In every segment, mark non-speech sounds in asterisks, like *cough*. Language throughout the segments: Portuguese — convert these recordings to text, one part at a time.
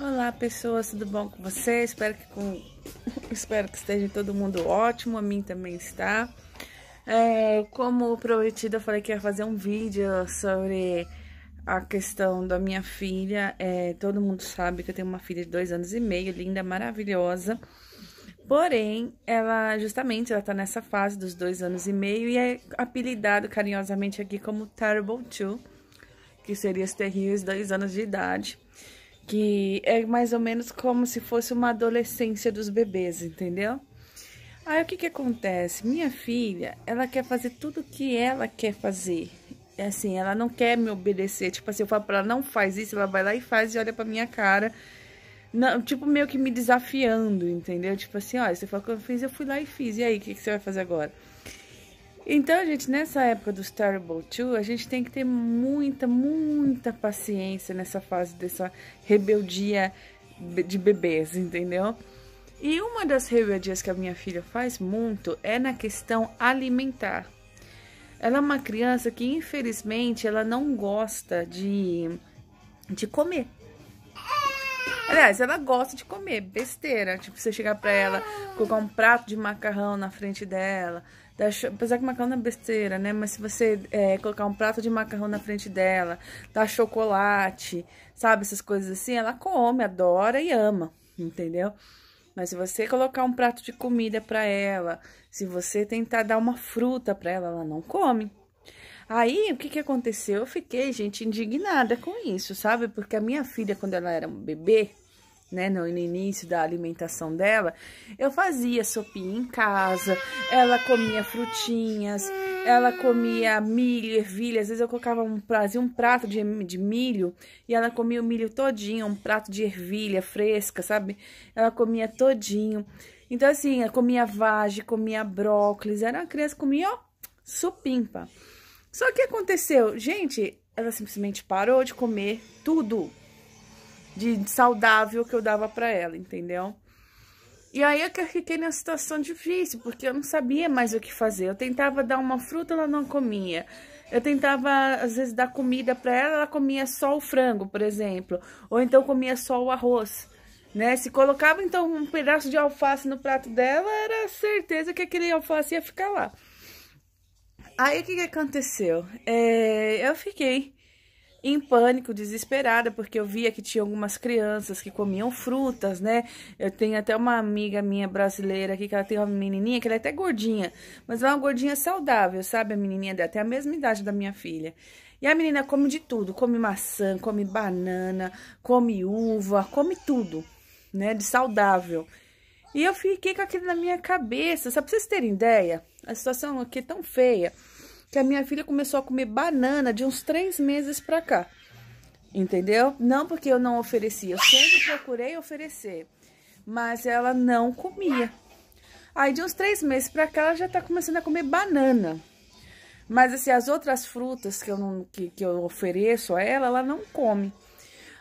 Olá pessoas, tudo bom com vocês? Espero que, com... *laughs* Espero que esteja todo mundo ótimo, a mim também está. É, como prometido, eu falei que ia fazer um vídeo sobre a questão da minha filha. É, todo mundo sabe que eu tenho uma filha de dois anos e meio, linda, maravilhosa. Porém, ela justamente ela tá nessa fase dos dois anos e meio e é apelidado carinhosamente aqui como Terrible Two, que seria os terríveis dois anos de idade que é mais ou menos como se fosse uma adolescência dos bebês, entendeu? Aí o que que acontece? Minha filha, ela quer fazer tudo que ela quer fazer. É assim, ela não quer me obedecer. Tipo assim, eu falo pra ela, não faz isso, ela vai lá e faz e olha pra minha cara. Não, tipo, meio que me desafiando, entendeu? Tipo assim, olha, você falou que eu fiz, eu fui lá e fiz. E aí, o que, que você vai fazer agora? Então, gente, nessa época dos Terrible 2, a gente tem que ter muita, muita paciência nessa fase dessa rebeldia de bebês, entendeu? E uma das rebeldias que a minha filha faz muito é na questão alimentar. Ela é uma criança que, infelizmente, ela não gosta de, de comer. Aliás, ela gosta de comer besteira. Tipo, você chegar pra ela, colocar um prato de macarrão na frente dela, apesar que macarrão é besteira, né? Mas se você é, colocar um prato de macarrão na frente dela, dar chocolate, sabe? Essas coisas assim, ela come, adora e ama, entendeu? Mas se você colocar um prato de comida para ela, se você tentar dar uma fruta para ela, ela não come. Aí, o que que aconteceu? Eu fiquei, gente, indignada com isso, sabe? Porque a minha filha, quando ela era um bebê, né, no início da alimentação dela, eu fazia sopinha em casa, ela comia frutinhas, ela comia milho, ervilha, às vezes eu colocava um, fazia um prato de, de milho e ela comia o milho todinho, um prato de ervilha fresca, sabe? Ela comia todinho. Então, assim, ela comia vagem, comia brócolis, era uma criança que comia, ó, supimpa. Só que aconteceu, gente, ela simplesmente parou de comer tudo, de saudável que eu dava para ela, entendeu? E aí é eu fiquei na situação difícil, porque eu não sabia mais o que fazer. Eu tentava dar uma fruta, ela não comia. Eu tentava, às vezes, dar comida para ela, ela comia só o frango, por exemplo. Ou então comia só o arroz, né? Se colocava, então, um pedaço de alface no prato dela, era certeza que aquele alface ia ficar lá. Aí, o que, que aconteceu? É, eu fiquei em pânico, desesperada, porque eu via que tinha algumas crianças que comiam frutas, né? Eu tenho até uma amiga minha brasileira aqui, que ela tem uma menininha, que ela é até gordinha, mas é uma gordinha saudável, sabe? A menininha dela tem a mesma idade da minha filha. E a menina come de tudo, come maçã, come banana, come uva, come tudo, né? De saudável. E eu fiquei com aquilo na minha cabeça, só pra vocês terem ideia, a situação aqui é tão feia que a minha filha começou a comer banana de uns três meses pra cá. Entendeu? Não porque eu não oferecia, eu sempre procurei oferecer, mas ela não comia. Aí de uns três meses pra cá ela já tá começando a comer banana. Mas assim, as outras frutas que eu, não, que, que eu ofereço a ela, ela não come.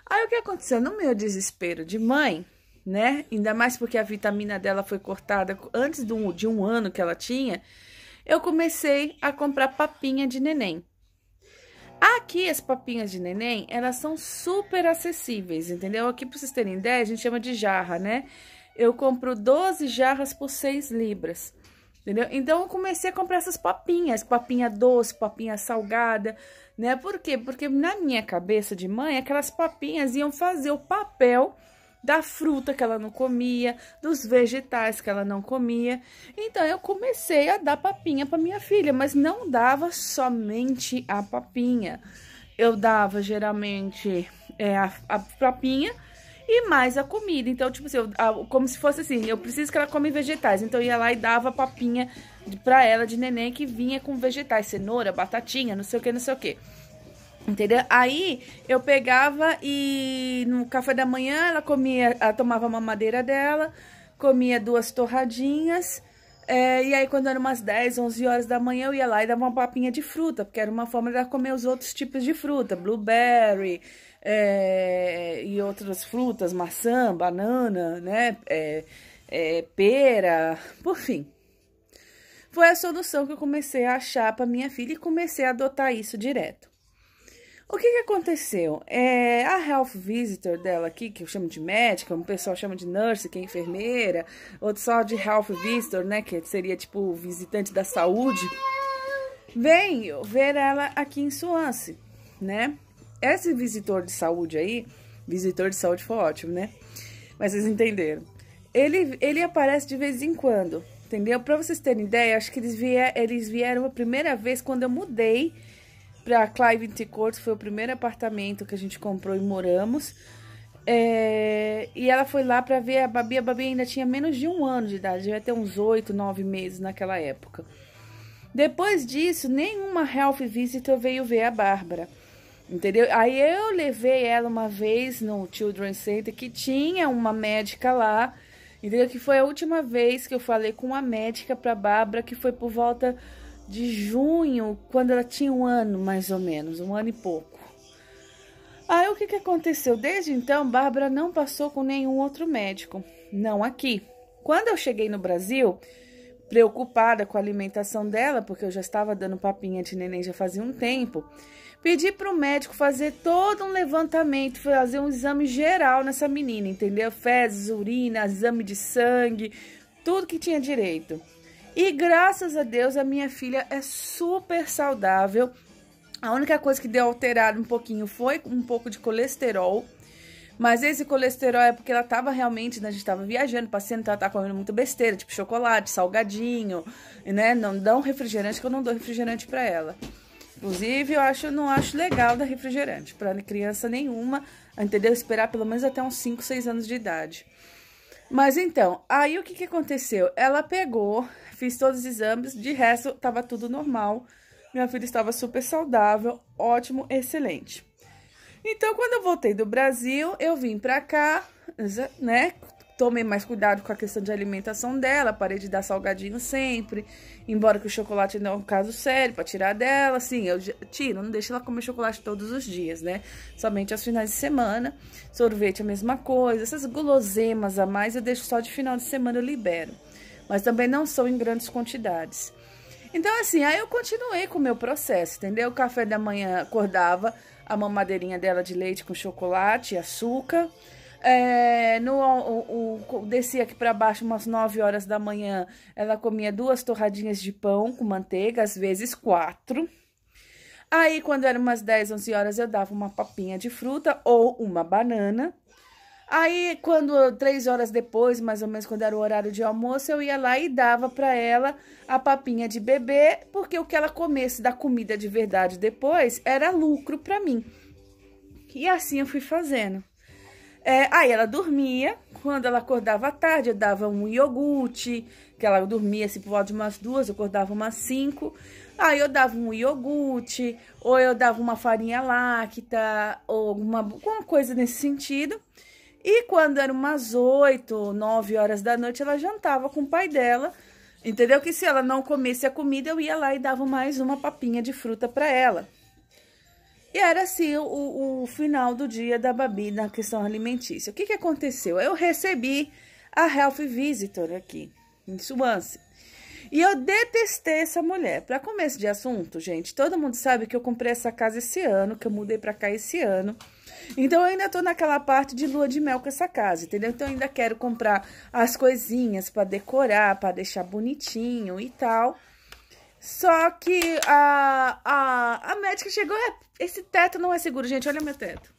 Aí o que aconteceu? No meu desespero de mãe, né? Ainda mais porque a vitamina dela foi cortada antes de um, de um ano que ela tinha eu comecei a comprar papinha de neném. Aqui, as papinhas de neném, elas são super acessíveis, entendeu? Aqui, para vocês terem ideia, a gente chama de jarra, né? Eu compro 12 jarras por 6 libras, entendeu? Então, eu comecei a comprar essas papinhas, papinha doce, papinha salgada, né? Por quê? Porque na minha cabeça de mãe, aquelas papinhas iam fazer o papel da fruta que ela não comia, dos vegetais que ela não comia. Então eu comecei a dar papinha para minha filha, mas não dava somente a papinha. Eu dava geralmente é, a, a papinha e mais a comida. Então, tipo assim, eu, como se fosse assim, eu preciso que ela come vegetais. Então, eu ia lá e dava papinha pra ela de neném que vinha com vegetais, cenoura, batatinha, não sei o que, não sei o que. Entendeu? Aí eu pegava e no café da manhã ela comia, ela tomava uma madeira dela, comia duas torradinhas. É, e aí quando era umas 10, 11 horas da manhã eu ia lá e dava uma papinha de fruta, porque era uma forma de ela comer os outros tipos de fruta, blueberry é, e outras frutas, maçã, banana, né? É, é pera, por fim. Foi a solução que eu comecei a achar para minha filha e comecei a adotar isso direto. O que, que aconteceu? É, a health visitor dela aqui, que eu chamo de médica, um pessoal chama de nurse, que é enfermeira, outro só de health visitor, né, que seria tipo visitante da saúde, veio ver ela aqui em Suance, né? Esse visitor de saúde aí, visitor de saúde foi ótimo, né? Mas vocês entenderam. Ele, ele aparece de vez em quando, entendeu? Para vocês terem ideia, acho que eles, vier, eles vieram a primeira vez quando eu mudei para Clive Court foi o primeiro apartamento que a gente comprou e moramos. É, e ela foi lá para ver a Babi. A Babi ainda tinha menos de um ano de idade, devia ter uns oito, nove meses naquela época. Depois disso, nenhuma health visitor veio ver a Bárbara. Entendeu? Aí eu levei ela uma vez no Children's Center, que tinha uma médica lá, entendeu? Que foi a última vez que eu falei com uma médica pra Bárbara, que foi por volta de junho, quando ela tinha um ano mais ou menos, um ano e pouco. Aí o que, que aconteceu? Desde então, Bárbara não passou com nenhum outro médico, não aqui. Quando eu cheguei no Brasil, preocupada com a alimentação dela, porque eu já estava dando papinha de neném já fazia um tempo, pedi para o médico fazer todo um levantamento, fazer um exame geral nessa menina, entendeu? Fezes, urina, exame de sangue, tudo que tinha direito. E graças a Deus a minha filha é super saudável. A única coisa que deu alterado um pouquinho foi um pouco de colesterol. Mas esse colesterol é porque ela tava realmente, né, a gente tava viajando, passeando, então ela tá comendo muita besteira, tipo chocolate, salgadinho, né? Não dá um refrigerante, que eu não dou refrigerante para ela. Inclusive, eu acho, não acho legal dar refrigerante para criança nenhuma, entendeu? Esperar pelo menos até uns 5, 6 anos de idade. Mas então, aí o que, que aconteceu? Ela pegou, Fiz todos os exames, de resto estava tudo normal. Minha filha estava super saudável, ótimo, excelente. Então, quando eu voltei do Brasil, eu vim para cá, né? Tomei mais cuidado com a questão de alimentação dela, parei de dar salgadinho sempre, embora que o chocolate não é um caso sério para tirar dela, assim, eu tiro, não deixo ela comer chocolate todos os dias, né? Somente aos finais de semana. Sorvete é a mesma coisa, essas guloseimas a mais eu deixo só de final de semana eu libero mas também não são em grandes quantidades. Então, assim, aí eu continuei com o meu processo, entendeu? O café da manhã acordava, a mamadeirinha dela de leite com chocolate e açúcar. É, no, o, o, descia aqui para baixo umas 9 horas da manhã, ela comia duas torradinhas de pão com manteiga, às vezes quatro. Aí, quando era umas 10, 11 horas, eu dava uma papinha de fruta ou uma banana. Aí, quando três horas depois, mais ou menos quando era o horário de almoço, eu ia lá e dava para ela a papinha de bebê, porque o que ela comesse da comida de verdade depois era lucro para mim. E assim eu fui fazendo. É, aí ela dormia, quando ela acordava à tarde, eu dava um iogurte, que ela dormia assim por volta de umas duas, eu acordava umas cinco. Aí eu dava um iogurte, ou eu dava uma farinha láctea, ou alguma, alguma coisa nesse sentido. E quando eram umas 8, 9 horas da noite, ela jantava com o pai dela. Entendeu? Que se ela não comesse a comida, eu ia lá e dava mais uma papinha de fruta para ela. E era assim o, o, final do dia da Babi na questão alimentícia. O que, que aconteceu? Eu recebi a Health Visitor aqui em Suance. E eu detestei essa mulher. Para começo de assunto, gente, todo mundo sabe que eu comprei essa casa esse ano, que eu mudei para cá esse ano. Então eu ainda tô naquela parte de lua de mel com essa casa, entendeu? Então eu ainda quero comprar as coisinhas para decorar, para deixar bonitinho e tal. Só que a, a, a médica chegou, é, esse teto não é seguro, gente, olha meu teto.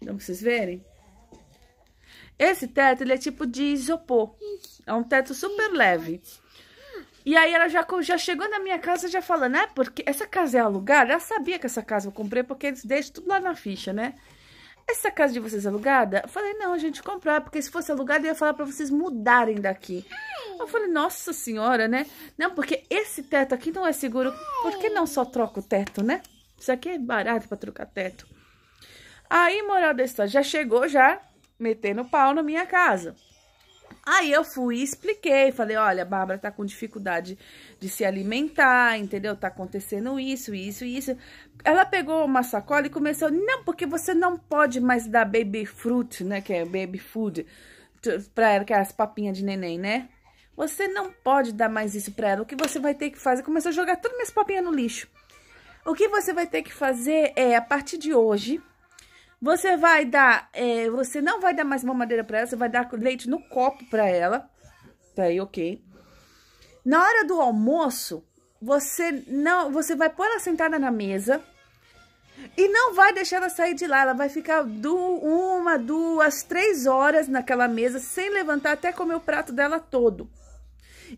Não pra vocês verem? Esse teto, ele é tipo de isopor. É um teto super leve. E aí ela já, já chegou na minha casa já falando, é porque essa casa é alugada? Ela sabia que essa casa eu comprei porque eles deixam tudo lá na ficha, né? Essa casa de vocês é alugada? Eu falei, não, a gente comprou porque se fosse alugada eu ia falar pra vocês mudarem daqui. Eu falei, nossa senhora, né? Não, porque esse teto aqui não é seguro. Por que não só troca o teto, né? Isso aqui é barato pra trocar teto. Aí, moral da história, já chegou já metendo pau na minha casa. Aí eu fui e expliquei, falei, olha, a Bárbara tá com dificuldade de se alimentar, entendeu? Tá acontecendo isso, isso, isso. Ela pegou uma sacola e começou, não, porque você não pode mais dar baby fruit, né, que é baby food, pra ela, que é as papinhas de neném, né? Você não pode dar mais isso pra ela, o que você vai ter que fazer? Começou a jogar todas minhas papinhas no lixo. O que você vai ter que fazer é, a partir de hoje, você vai dar, é, você não vai dar mais mamadeira para ela, você vai dar leite no copo para ela. Tá aí, ok. Na hora do almoço, você não, você vai pôr ela sentada na mesa e não vai deixar ela sair de lá. Ela vai ficar do, uma, duas, três horas naquela mesa sem levantar até comer o prato dela todo.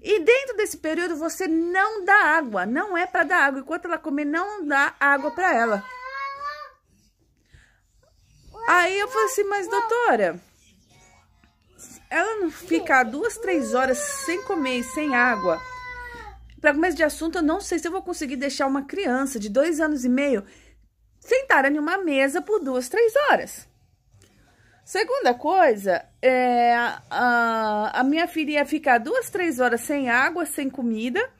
E dentro desse período você não dá água, não é para dar água. Enquanto ela comer, não dá água para ela. Aí eu falei assim, mas doutora, ela não ficar duas, três horas sem comer, sem água. Para começo de assunto, eu não sei se eu vou conseguir deixar uma criança de dois anos e meio sentada em uma mesa por duas, três horas. Segunda coisa, é, a, a minha filha ia ficar duas, três horas sem água, sem comida.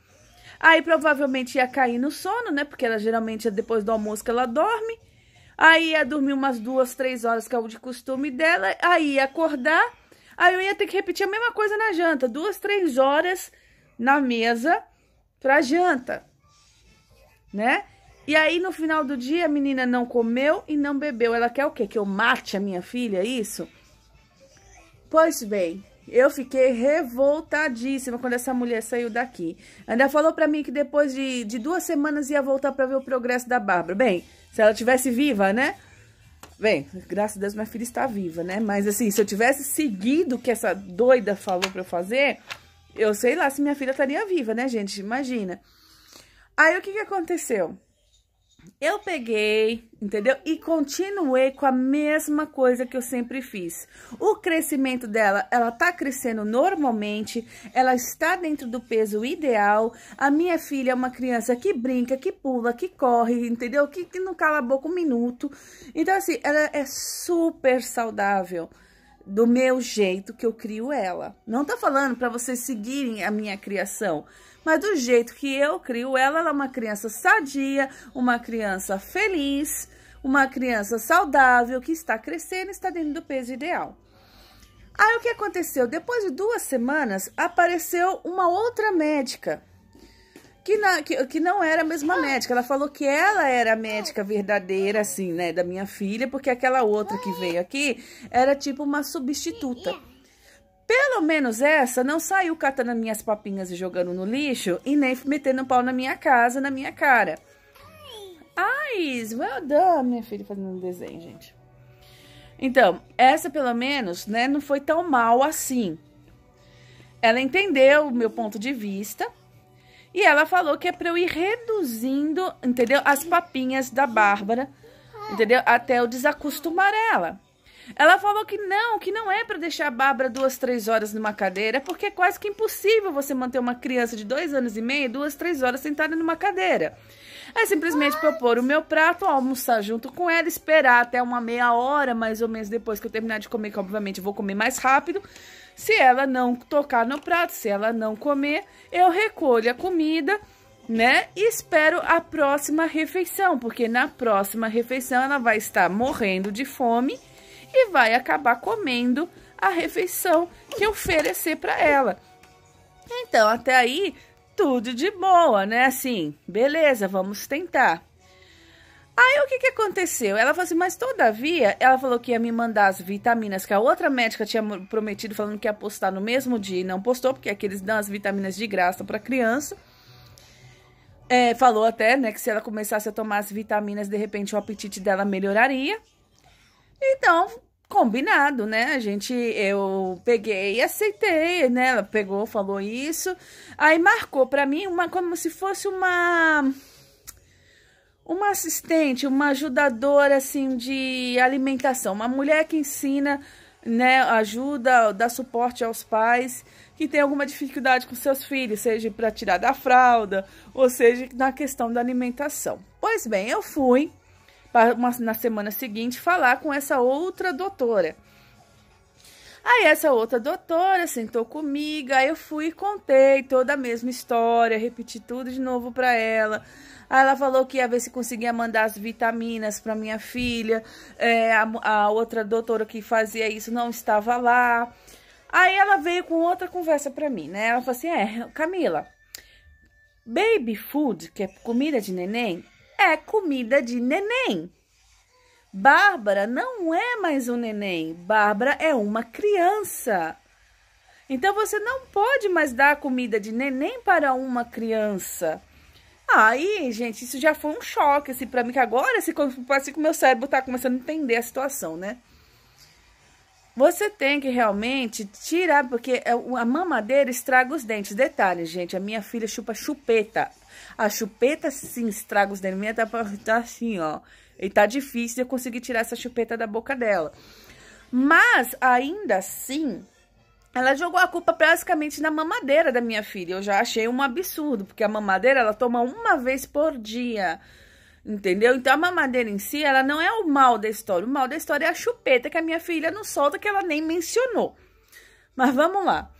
Aí provavelmente ia cair no sono, né? Porque ela geralmente depois do almoço que ela dorme. Aí ia dormir umas duas, três horas, que é o de costume dela. Aí ia acordar. Aí eu ia ter que repetir a mesma coisa na janta. Duas, três horas na mesa pra janta. Né? E aí, no final do dia, a menina não comeu e não bebeu. Ela quer o quê? Que eu mate a minha filha, é isso? Pois bem, eu fiquei revoltadíssima quando essa mulher saiu daqui. Ainda falou para mim que depois de, de duas semanas ia voltar para ver o progresso da Bárbara. Bem, se ela tivesse viva, né? Bem, graças a Deus minha filha está viva, né? Mas assim, se eu tivesse seguido o que essa doida falou pra eu fazer, eu sei lá se minha filha estaria viva, né, gente? Imagina. Aí o que que aconteceu? Eu peguei, entendeu? E continuei com a mesma coisa que eu sempre fiz. O crescimento dela, ela tá crescendo normalmente, ela está dentro do peso ideal. A minha filha é uma criança que brinca, que pula, que corre, entendeu? Que, que não cala a boca um minuto. Então, assim, ela é super saudável do meu jeito que eu crio ela. Não tô falando para vocês seguirem a minha criação, mas do jeito que eu crio ela, ela é uma criança sadia, uma criança feliz, uma criança saudável que está crescendo e está dentro do peso ideal. Aí o que aconteceu? Depois de duas semanas, apareceu uma outra médica. Que, na, que, que, não era a mesma médica. Ela falou que ela era a médica verdadeira, assim, né, da minha filha, porque aquela outra que veio aqui era tipo uma substituta. Pelo menos essa não saiu catando minhas papinhas e jogando no lixo e nem metendo pau na minha casa, na minha cara. Eyes, well done, minha filha fazendo um desenho, gente. Então, essa pelo menos, né, não foi tão mal assim. Ela entendeu o meu ponto de vista e ela falou que é para eu ir reduzindo, entendeu? As papinhas da Bárbara, entendeu? Até eu desacostumar ela. Ela falou que não, que não é para deixar a Bárbara duas, três horas numa cadeira, porque é quase que impossível você manter uma criança de dois anos e meio duas, três horas sentada numa cadeira. É simplesmente propor o meu prato, almoçar junto com ela, esperar até uma meia hora, mais ou menos, depois que eu terminar de comer, que obviamente vou comer mais rápido. Se ela não tocar no prato, se ela não comer, eu recolho a comida, né? E espero a próxima refeição, porque na próxima refeição ela vai estar morrendo de fome e vai acabar comendo a refeição que oferecer para ela. Então, até aí, tudo de boa, né? Assim, beleza, vamos tentar. Aí o que, que aconteceu? Ela falou assim, mas todavia, ela falou que ia me mandar as vitaminas que a outra médica tinha prometido, falando que ia postar no mesmo dia e não postou, porque aqui eles dão as vitaminas de graça para criança. É, falou até, né, que se ela começasse a tomar as vitaminas, de repente o apetite dela melhoraria. Então, combinado, né? A gente, eu peguei e aceitei, né? Ela pegou, falou isso. Aí marcou para mim uma como se fosse uma uma assistente, uma ajudadora assim de alimentação, uma mulher que ensina, né, ajuda, dá suporte aos pais que tem alguma dificuldade com seus filhos, seja para tirar da fralda, ou seja, na questão da alimentação. Pois bem, eu fui na semana seguinte falar com essa outra doutora. Aí essa outra doutora sentou comigo, aí eu fui e contei toda a mesma história, repeti tudo de novo para ela. Aí ela falou que ia ver se conseguia mandar as vitaminas para minha filha. É, a, a outra doutora que fazia isso não estava lá. Aí ela veio com outra conversa para mim, né? Ela falou assim: "É, Camila, baby food, que é comida de neném, é comida de neném. Bárbara não é mais um neném, Bárbara é uma criança. Então você não pode mais dar comida de neném para uma criança. Aí, gente, isso já foi um choque assim para mim que agora, assim, assim que o meu cérebro está começando a entender a situação, né? Você tem que realmente tirar, porque é a mamadeira estraga os dentes. Detalhe, gente, a minha filha chupa chupeta. A chupeta, sim, estraga os dentes. Minha tá, tá assim, ó. E tá difícil de eu conseguir tirar essa chupeta da boca dela. Mas, ainda assim, ela jogou a culpa basicamente na mamadeira da minha filha. Eu já achei um absurdo, porque a mamadeira ela toma uma vez por dia. Entendeu? Então a mamadeira em si, ela não é o mal da história. O mal da história é a chupeta que a minha filha não solta, que ela nem mencionou. Mas vamos lá.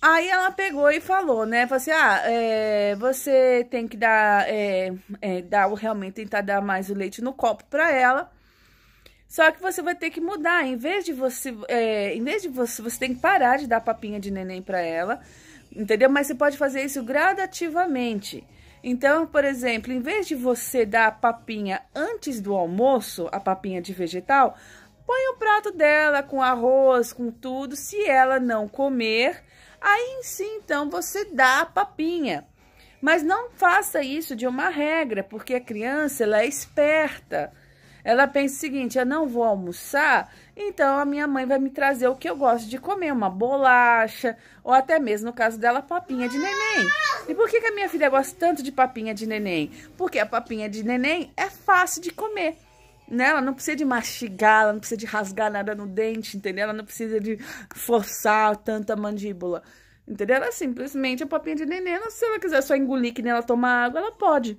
Aí ela pegou e falou, né? Falou assim, ah, é, você tem que dar, é, é, dar, realmente tentar dar mais o leite no copo para ela. Só que você vai ter que mudar. Em vez de você, é, em vez de você, você tem que parar de dar papinha de neném para ela, entendeu? Mas você pode fazer isso gradativamente. Então, por exemplo, em vez de você dar a papinha antes do almoço, a papinha de vegetal, põe o prato dela com arroz, com tudo. Se ela não comer, Aí sim, então, você dá a papinha. Mas não faça isso de uma regra, porque a criança ela é esperta. Ela pensa o seguinte: eu não vou almoçar, então a minha mãe vai me trazer o que eu gosto de comer, uma bolacha, ou até mesmo no caso dela, papinha de neném. E por que, que a minha filha gosta tanto de papinha de neném? Porque a papinha de neném é fácil de comer né? Ela não precisa de mastigar, ela não precisa de rasgar nada no dente, entendeu? Ela não precisa de forçar tanta mandíbula. Entendeu? Ela simplesmente a é papinha de neném, se ela quiser só engolir que nem ela tomar água, ela pode.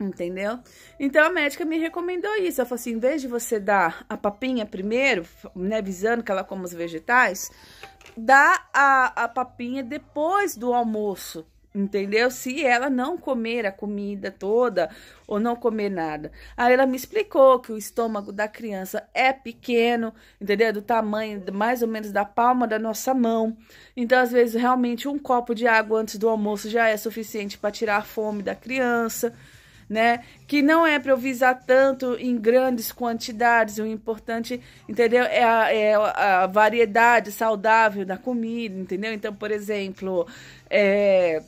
Entendeu? Então a médica me recomendou isso. Ela falou assim: em vez de você dar a papinha primeiro, né, visando que ela coma os vegetais, dá a, a papinha depois do almoço entendeu? Se ela não comer a comida toda ou não comer nada. Aí ela me explicou que o estômago da criança é pequeno, entendeu? Do tamanho mais ou menos da palma da nossa mão. Então, às vezes, realmente um copo de água antes do almoço já é suficiente para tirar a fome da criança. Né? Que não é improvisar tanto em grandes quantidades, o importante, entendeu? É a, é a variedade saudável da comida, entendeu? Então, por exemplo, é,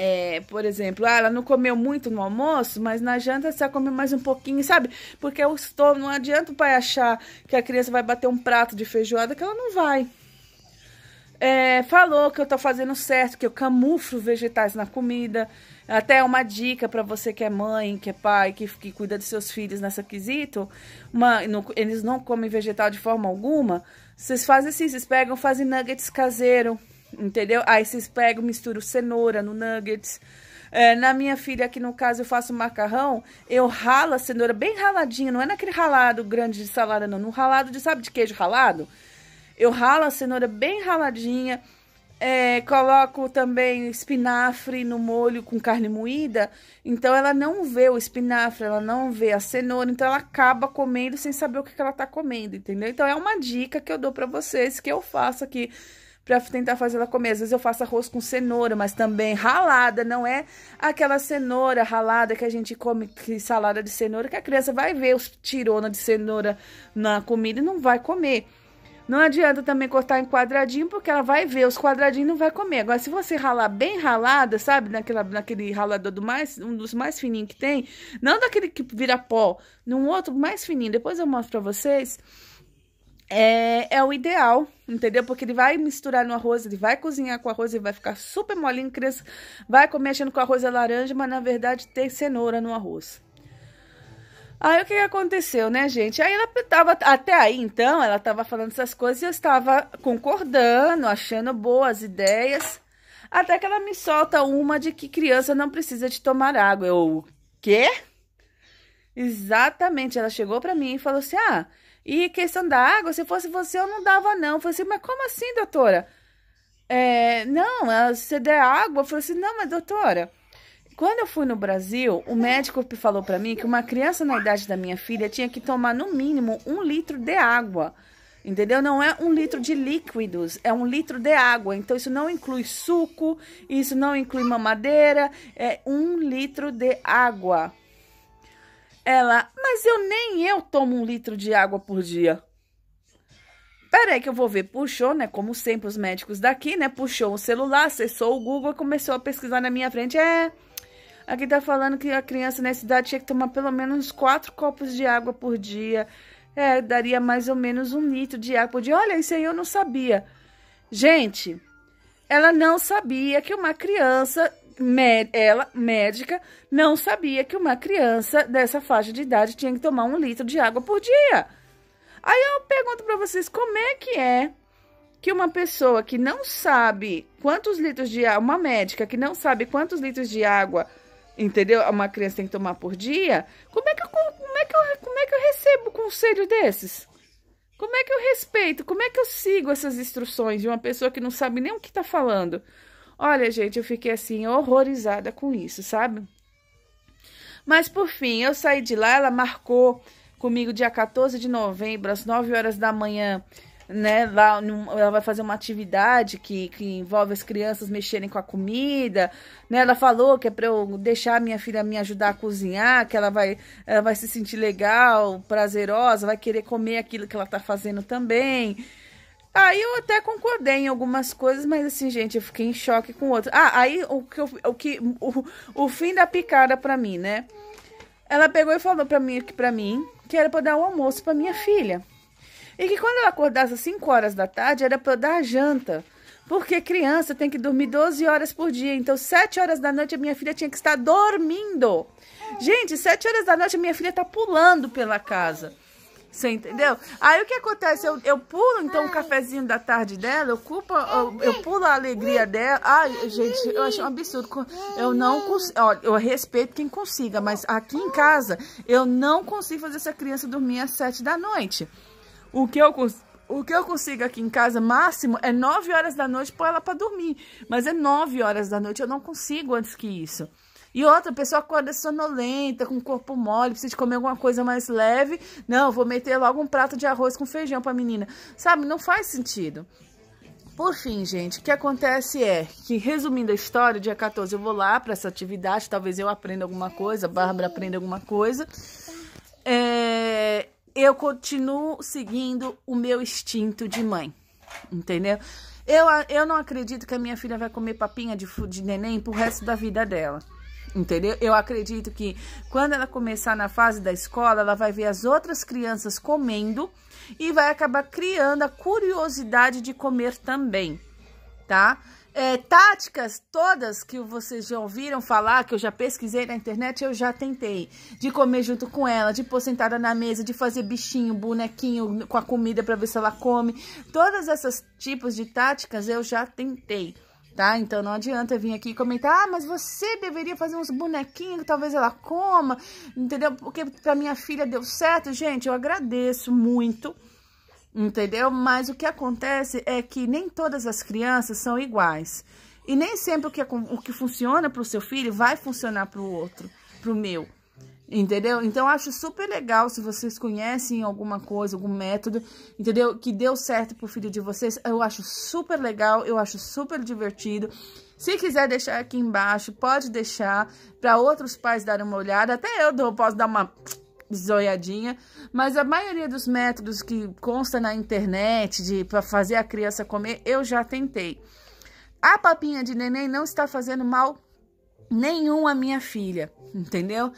é, por exemplo, ah, ela não comeu muito no almoço, mas na janta você comeu mais um pouquinho, sabe? Porque o estômago, não adianta o pai achar que a criança vai bater um prato de feijoada que ela não vai. É, falou que eu tô fazendo certo, que eu camuflo vegetais na comida. Até uma dica para você que é mãe, que é pai, que, que cuida dos seus filhos nessa quesito. Uma, eles não comem vegetal de forma alguma. Vocês fazem assim, vocês pegam, fazem nuggets caseiro entendeu? Aí vocês pegam, misturam cenoura no nuggets. É, na minha filha, aqui no caso eu faço macarrão, eu ralo a cenoura bem raladinha, não é naquele ralado grande de salada, não, no ralado de, sabe, de queijo ralado? Eu ralo a cenoura bem raladinha, é, coloco também espinafre no molho com carne moída, então ela não vê o espinafre, ela não vê a cenoura, então ela acaba comendo sem saber o que, que ela tá comendo, entendeu? Então é uma dica que eu dou para vocês, que eu faço aqui para tentar fazer ela comer. Às vezes eu faço arroz com cenoura, mas também ralada, não é aquela cenoura ralada que a gente come, que salada de cenoura, que a criança vai ver os tirona de cenoura na comida e não vai comer. Não adianta também cortar em quadradinho, porque ela vai ver os quadradinhos e não vai comer. Agora, se você ralar bem ralada, sabe? Naquela, naquele ralador do mais, um dos mais fininhos que tem, não daquele que vira pó, num outro mais fininho. Depois eu mostro pra vocês é, é o ideal, entendeu? Porque ele vai misturar no arroz, ele vai cozinhar com arroz, ele vai ficar super molinho, criança vai comer achando que o arroz é laranja, mas na verdade tem cenoura no arroz. Aí o que aconteceu, né, gente? Aí ela tava, até aí então, ela tava falando essas coisas e eu estava concordando, achando boas ideias, até que ela me solta uma de que criança não precisa de tomar água. Eu, o quê? Exatamente, ela chegou para mim e falou assim: "Ah, e questão da água, se fosse você, eu não dava, não. Eu falei assim, mas como assim, doutora? É, não, se você der água, eu falei assim, não, mas doutora, quando eu fui no Brasil, o médico falou para mim que uma criança na idade da minha filha tinha que tomar no mínimo um litro de água. Entendeu? Não é um litro de líquidos, é um litro de água. Então, isso não inclui suco, isso não inclui mamadeira, é um litro de água. Ela, mas eu nem eu tomo um litro de água por dia. Peraí que eu vou ver. Puxou, né? Como sempre os médicos daqui, né? Puxou o celular, acessou o Google e começou a pesquisar na minha frente. É, aqui tá falando que a criança nessa idade tinha que tomar pelo menos quatro copos de água por dia. É, daria mais ou menos um litro de água por dia. Olha, isso aí eu não sabia. Gente, ela não sabia que uma criança ela, médica, não sabia que uma criança dessa faixa de idade tinha que tomar um litro de água por dia. Aí eu pergunto para vocês como é que é que uma pessoa que não sabe quantos litros de água, uma médica que não sabe quantos litros de água, entendeu? Uma criança tem que tomar por dia. Como é que eu, como é que eu, como é que eu recebo conselho desses? Como é que eu respeito? Como é que eu sigo essas instruções de uma pessoa que não sabe nem o que está falando? Olha, gente, eu fiquei assim horrorizada com isso, sabe? Mas por fim, eu saí de lá, ela marcou comigo dia 14 de novembro, às 9 horas da manhã, né? Lá ela vai fazer uma atividade que, que envolve as crianças mexerem com a comida, né? Ela falou que é para eu deixar a minha filha me ajudar a cozinhar, que ela vai, ela vai se sentir legal, prazerosa, vai querer comer aquilo que ela tá fazendo também. Aí eu até concordei em algumas coisas, mas assim, gente, eu fiquei em choque com outras. Ah, aí o que, o, que o, o fim da picada pra mim, né? Ela pegou e falou pra mim, que, pra mim que era pra dar um almoço pra minha filha. E que quando ela acordasse às 5 horas da tarde, era pra eu dar a janta. Porque criança tem que dormir 12 horas por dia. Então, 7 horas da noite, a minha filha tinha que estar dormindo. Gente, 7 horas da noite, a minha filha tá pulando pela casa. Você entendeu? Aí o que acontece? Eu, eu pulo então o é. cafezinho da tarde dela, eu, é, eu, eu é. pulo a alegria dela. Ai, gente, eu acho um absurdo. Eu não consigo. eu respeito quem consiga, mas aqui em casa eu não consigo fazer essa criança dormir às sete da noite. O que eu consigo. O que eu consigo aqui em casa, máximo, é 9 horas da noite pôr ela para dormir. Mas é 9 horas da noite, eu não consigo antes que isso. E outra, pessoa acorda sonolenta, com o corpo mole, precisa de comer alguma coisa mais leve. Não, vou meter logo um prato de arroz com feijão para a menina. Sabe, não faz sentido. Por fim, gente, o que acontece é que, resumindo a história, dia 14 eu vou lá para essa atividade, talvez eu aprenda alguma coisa, a Bárbara aprenda alguma coisa. É, eu continuo seguindo o meu instinto de mãe, entendeu? Eu, eu não acredito que a minha filha vai comer papinha de, de neném pro resto da vida dela. Entendeu? Eu acredito que quando ela começar na fase da escola, ela vai ver as outras crianças comendo e vai acabar criando a curiosidade de comer também, tá? É, táticas todas que vocês já ouviram falar, que eu já pesquisei na internet, eu já tentei. De comer junto com ela, de pôr sentada na mesa, de fazer bichinho, bonequinho com a comida para ver se ela come. Todas essas tipos de táticas eu já tentei tá? Então não adianta vir aqui comentar, ah, mas você deveria fazer uns bonequinhos, talvez ela coma, entendeu? Porque pra minha filha deu certo, gente, eu agradeço muito, entendeu? Mas o que acontece é que nem todas as crianças são iguais. E nem sempre o que, o que funciona pro seu filho vai funcionar pro outro, pro meu. Entendeu? Então, acho super legal se vocês conhecem alguma coisa, algum método, entendeu? Que deu certo pro filho de vocês. Eu acho super legal, eu acho super divertido. Se quiser deixar aqui embaixo, pode deixar para outros pais darem uma olhada. Até eu dou, posso dar uma zoiadinha, mas a maioria dos métodos que consta na internet de para fazer a criança comer, eu já tentei. A papinha de neném não está fazendo mal nenhum à minha filha, entendeu?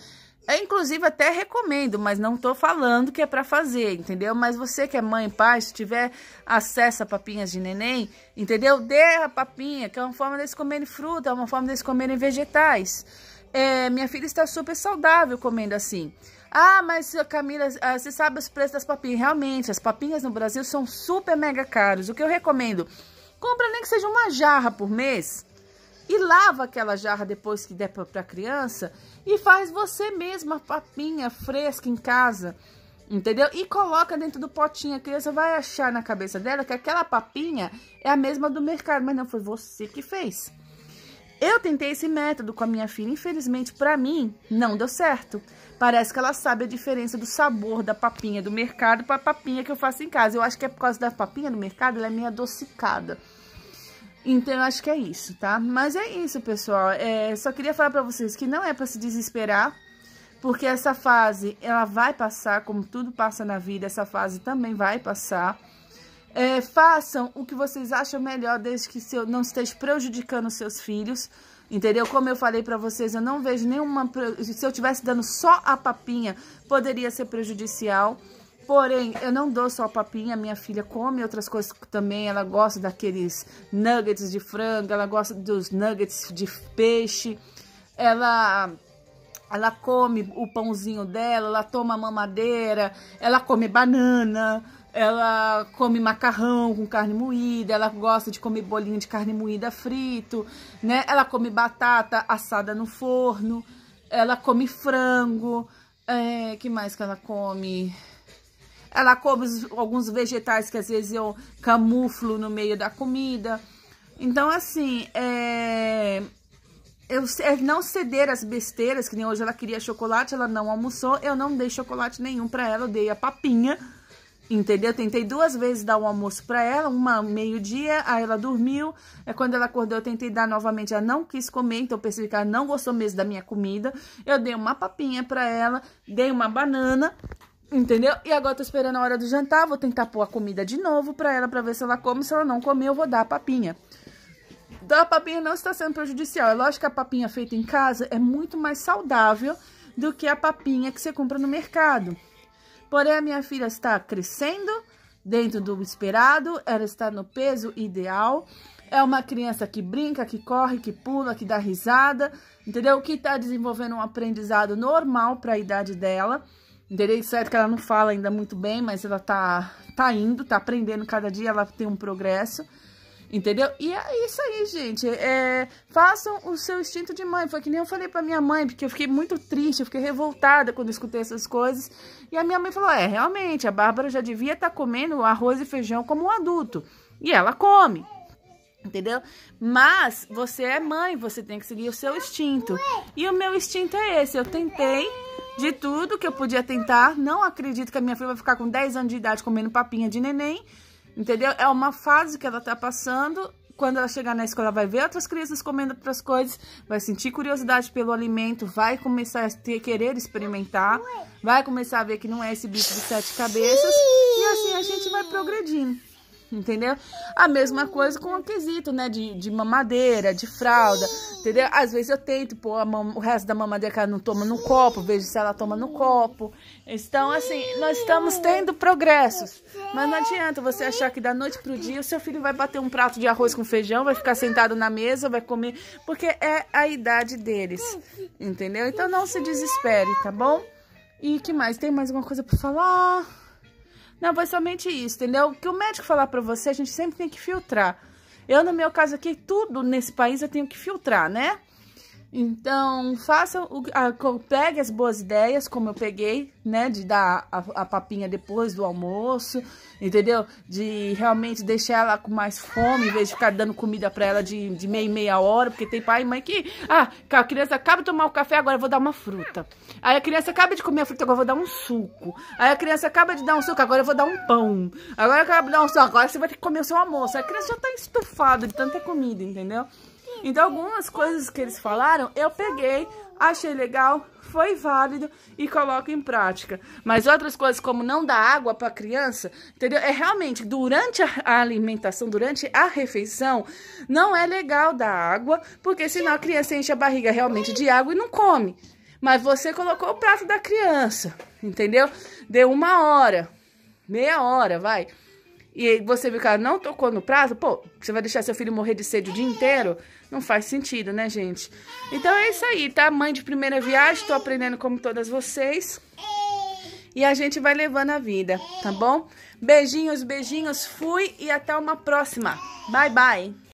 Eu, é, inclusive, até recomendo, mas não tô falando que é para fazer, entendeu? Mas você que é mãe e pai, se tiver acesso a papinhas de neném, entendeu? Dê a papinha, que é uma forma deles comerem fruta, é uma forma deles comerem vegetais. É, minha filha está super saudável comendo assim. Ah, mas Camila, ah, você sabe os preços das papinhas. Realmente, as papinhas no Brasil são super mega caros. O que eu recomendo? Compra nem que seja uma jarra por mês e lava aquela jarra depois que der para a criança e faz você mesma a papinha fresca em casa, entendeu? E coloca dentro do potinho, a criança vai achar na cabeça dela que aquela papinha é a mesma do mercado, mas não foi você que fez. Eu tentei esse método com a minha filha, infelizmente para mim não deu certo. Parece que ela sabe a diferença do sabor da papinha do mercado para a papinha que eu faço em casa. Eu acho que é por causa da papinha do mercado, ela é meio adocicada. Então, eu acho que é isso, tá? Mas é isso, pessoal. É, só queria falar pra vocês que não é pra se desesperar, porque essa fase, ela vai passar, como tudo passa na vida, essa fase também vai passar. É, façam o que vocês acham melhor, desde que seu, não esteja prejudicando os seus filhos, entendeu? Como eu falei pra vocês, eu não vejo nenhuma... Se eu estivesse dando só a papinha, poderia ser prejudicial, Porém, eu não dou só papinha, minha filha come outras coisas também, ela gosta daqueles nuggets de frango, ela gosta dos nuggets de peixe, ela ela come o pãozinho dela, ela toma mamadeira, ela come banana, ela come macarrão com carne moída, ela gosta de comer bolinho de carne moída frito, né? Ela come batata assada no forno, ela come frango, é, que mais que ela come? Ela come alguns vegetais que às vezes eu camuflo no meio da comida. Então, assim, é... Eu, é não ceder às besteiras, que nem hoje ela queria chocolate, ela não almoçou, eu não dei chocolate nenhum para ela, eu dei a papinha, entendeu? Tentei duas vezes dar um almoço para ela, uma meio-dia, aí ela dormiu. É quando ela acordou, eu tentei dar novamente, ela não quis comer, então eu percebi que ela não gostou mesmo da minha comida. Eu dei uma papinha para ela, dei uma banana Entendeu? E agora tô esperando a hora do jantar, vou tentar pôr a comida de novo pra ela, pra ver se ela come. Se ela não comer, eu vou dar a papinha. Então a papinha não está sendo prejudicial. É lógico que a papinha feita em casa é muito mais saudável do que a papinha que você compra no mercado. Porém, a minha filha está crescendo dentro do esperado, ela está no peso ideal. É uma criança que brinca, que corre, que pula, que dá risada, entendeu? Que está desenvolvendo um aprendizado normal para a idade dela. Endereço certo que ela não fala ainda muito bem, mas ela tá, tá indo, tá aprendendo cada dia, ela tem um progresso. Entendeu? E é isso aí, gente. É, façam o seu instinto de mãe. Foi que nem eu falei pra minha mãe, porque eu fiquei muito triste, eu fiquei revoltada quando escutei essas coisas. E a minha mãe falou: é, realmente, a Bárbara já devia estar tá comendo arroz e feijão como um adulto. E ela come. Entendeu? Mas você é mãe, você tem que seguir o seu instinto. E o meu instinto é esse. Eu tentei de tudo que eu podia tentar. Não acredito que a minha filha vai ficar com 10 anos de idade comendo papinha de neném, entendeu? É uma fase que ela tá passando. Quando ela chegar na escola, vai ver outras crianças comendo outras coisas, vai sentir curiosidade pelo alimento, vai começar a ter, querer experimentar, vai começar a ver que não é esse bicho de sete cabeças, e assim a gente vai progredindo entendeu? A mesma coisa com o quesito, né? De, de mamadeira, de fralda, entendeu? Às vezes eu tento pôr o resto da mamadeira que ela não toma no copo, vejo se ela toma no copo. Então, assim, nós estamos tendo progressos. Mas não adianta você achar que da noite pro dia o seu filho vai bater um prato de arroz com feijão, vai ficar sentado na mesa, vai comer, porque é a idade deles, entendeu? Então não se desespere, tá bom? E que mais? Tem mais alguma coisa para falar? Não, foi somente isso, entendeu? O que o médico falar pra você, a gente sempre tem que filtrar. Eu, no meu caso aqui, tudo nesse país eu tenho que filtrar, né? Então, faça o, a, ah, pegue as boas ideias, como eu peguei, né? De dar a, a, papinha depois do almoço, entendeu? De realmente deixar ela com mais fome, em vez de ficar dando comida para ela de, de meia e meia hora, porque tem pai e mãe que. Ah, a criança acaba de tomar o café, agora eu vou dar uma fruta. Aí a criança acaba de comer a fruta, agora eu vou dar um suco. Aí a criança acaba de dar um suco, agora eu vou dar um pão. Agora acaba de dar um suco, agora você vai ter que comer o seu almoço. A criança já tá estufada de tanta comida, entendeu? Então, algumas coisas que eles falaram, eu peguei, achei legal, foi válido e coloco em prática. Mas outras coisas, como não dar água para criança, entendeu? É realmente durante a alimentação, durante a refeição, não é legal dar água, porque senão a criança enche a barriga realmente de água e não come. Mas você colocou o prato da criança, entendeu? Deu uma hora, meia hora, vai. E você viu que ela não tocou no prato, pô, você vai deixar seu filho morrer de sede o dia inteiro? Não faz sentido, né, gente? Então é isso aí, tá? Mãe de primeira viagem, tô aprendendo como todas vocês. E a gente vai levando a vida, tá bom? Beijinhos, beijinhos, fui e até uma próxima. Bye, bye!